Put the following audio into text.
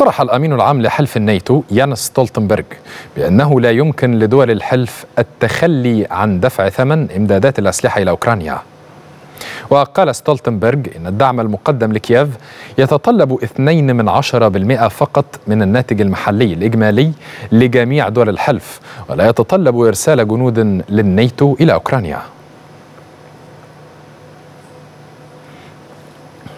صرح الأمين العام لحلف الناتو يانس ستولتنبرغ بأنه لا يمكن لدول الحلف التخلي عن دفع ثمن إمدادات الأسلحة إلى أوكرانيا وقال ستولتنبرغ إن الدعم المقدم لكييف يتطلب 2 من فقط من الناتج المحلي الإجمالي لجميع دول الحلف ولا يتطلب إرسال جنود للناتو إلى أوكرانيا